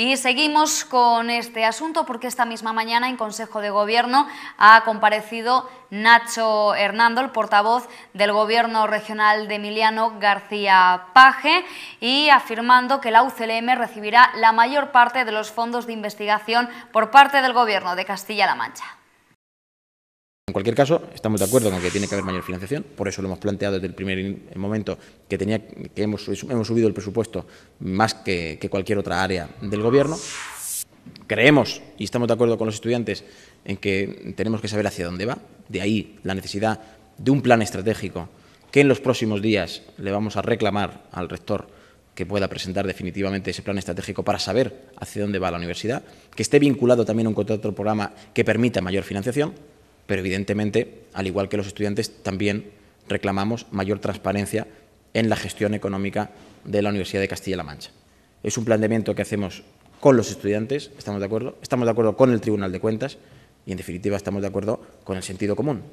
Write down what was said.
Y seguimos con este asunto porque esta misma mañana en Consejo de Gobierno ha comparecido Nacho Hernando, el portavoz del Gobierno Regional de Emiliano García Paje, y afirmando que la UCLM recibirá la mayor parte de los fondos de investigación por parte del Gobierno de Castilla-La Mancha. En cualquier caso, estamos de acuerdo con que tiene que haber mayor financiación, por eso lo hemos planteado desde el primer momento que, tenía, que hemos, subido el presupuesto más que, cualquier otra área del Gobierno. Creemos y estamos de acuerdo con los estudiantes en que tenemos que saber hacia dónde va, de ahí la necesidad de un plan estratégico que en los próximos días le vamos a reclamar al rector que pueda presentar definitivamente ese plan estratégico para saber hacia dónde va la universidad, que esté vinculado también a un contrato programa que permita mayor financiación pero evidentemente, al igual que los estudiantes, también reclamamos mayor transparencia en la gestión económica de la Universidad de Castilla-La Mancha. Es un planteamiento que hacemos con los estudiantes, estamos de acuerdo, estamos de acuerdo con el Tribunal de Cuentas y, en definitiva, estamos de acuerdo con el sentido común.